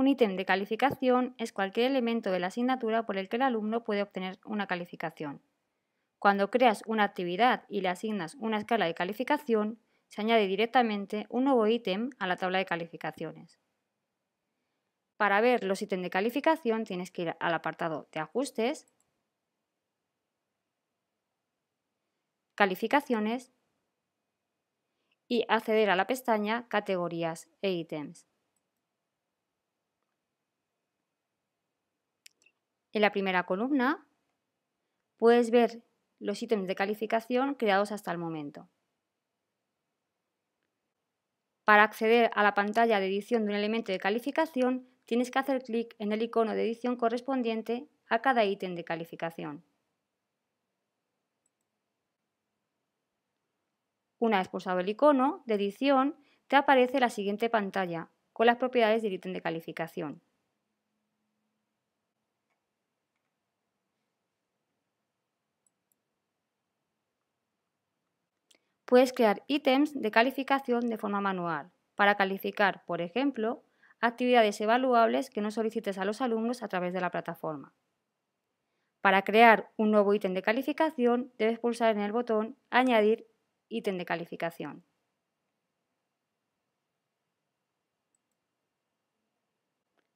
Un ítem de calificación es cualquier elemento de la asignatura por el que el alumno puede obtener una calificación. Cuando creas una actividad y le asignas una escala de calificación, se añade directamente un nuevo ítem a la tabla de calificaciones. Para ver los ítems de calificación tienes que ir al apartado de ajustes, calificaciones y acceder a la pestaña categorías e ítems. En la primera columna puedes ver los ítems de calificación creados hasta el momento. Para acceder a la pantalla de edición de un elemento de calificación, tienes que hacer clic en el icono de edición correspondiente a cada ítem de calificación. Una vez pulsado el icono de edición, te aparece la siguiente pantalla con las propiedades del ítem de calificación. puedes crear ítems de calificación de forma manual para calificar, por ejemplo, actividades evaluables que no solicites a los alumnos a través de la plataforma. Para crear un nuevo ítem de calificación, debes pulsar en el botón Añadir ítem de calificación.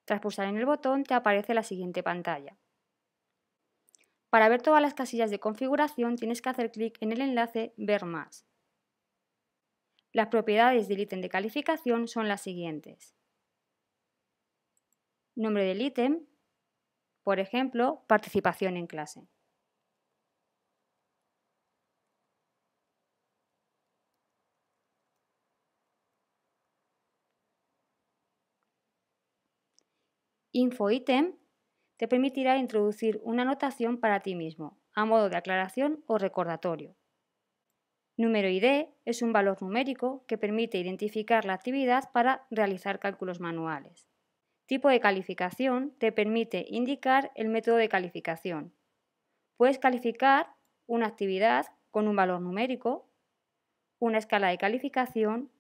Tras pulsar en el botón te aparece la siguiente pantalla. Para ver todas las casillas de configuración tienes que hacer clic en el enlace Ver más. Las propiedades del ítem de calificación son las siguientes. Nombre del ítem, por ejemplo, participación en clase. Info ítem te permitirá introducir una anotación para ti mismo, a modo de aclaración o recordatorio. Número ID es un valor numérico que permite identificar la actividad para realizar cálculos manuales. Tipo de calificación te permite indicar el método de calificación. Puedes calificar una actividad con un valor numérico, una escala de calificación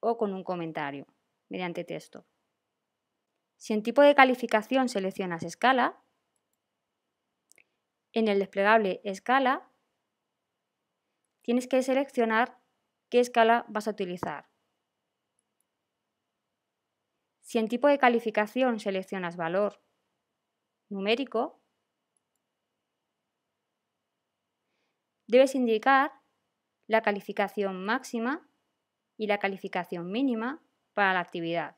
o con un comentario mediante texto. Si en tipo de calificación seleccionas escala, en el desplegable escala tienes que seleccionar qué escala vas a utilizar. Si en tipo de calificación seleccionas valor numérico, debes indicar la calificación máxima y la calificación mínima para la actividad.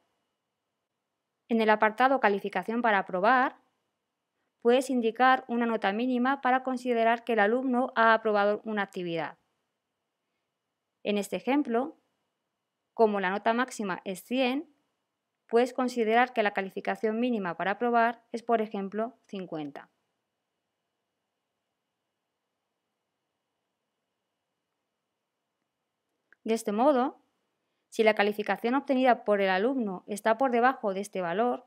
En el apartado Calificación para aprobar, puedes indicar una nota mínima para considerar que el alumno ha aprobado una actividad. En este ejemplo, como la nota máxima es 100, puedes considerar que la calificación mínima para aprobar es, por ejemplo, 50. De este modo, si la calificación obtenida por el alumno está por debajo de este valor,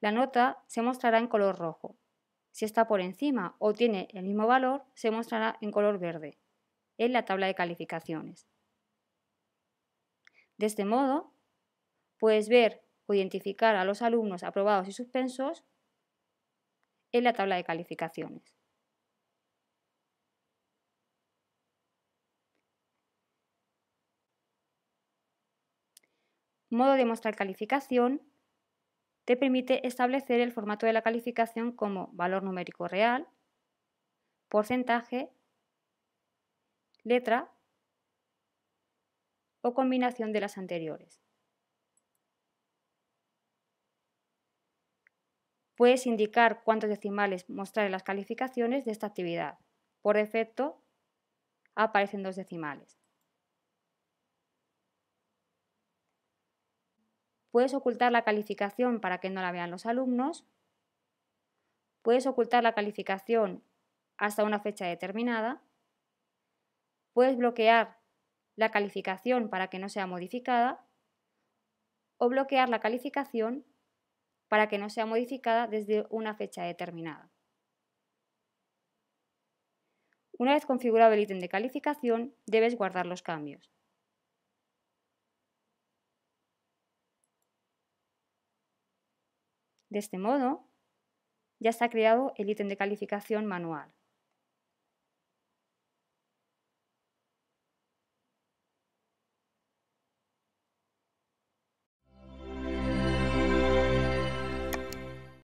la nota se mostrará en color rojo. Si está por encima o tiene el mismo valor, se mostrará en color verde en la tabla de calificaciones. De este modo, puedes ver o identificar a los alumnos aprobados y suspensos en la tabla de calificaciones. Modo de mostrar calificación te permite establecer el formato de la calificación como valor numérico real, porcentaje, letra o combinación de las anteriores. Puedes indicar cuántos decimales mostrar en las calificaciones de esta actividad. Por defecto, aparecen dos decimales. Puedes ocultar la calificación para que no la vean los alumnos. Puedes ocultar la calificación hasta una fecha determinada. Puedes bloquear la calificación para que no sea modificada o bloquear la calificación para que no sea modificada desde una fecha determinada. Una vez configurado el ítem de calificación, debes guardar los cambios. De este modo, ya está creado el ítem de calificación manual.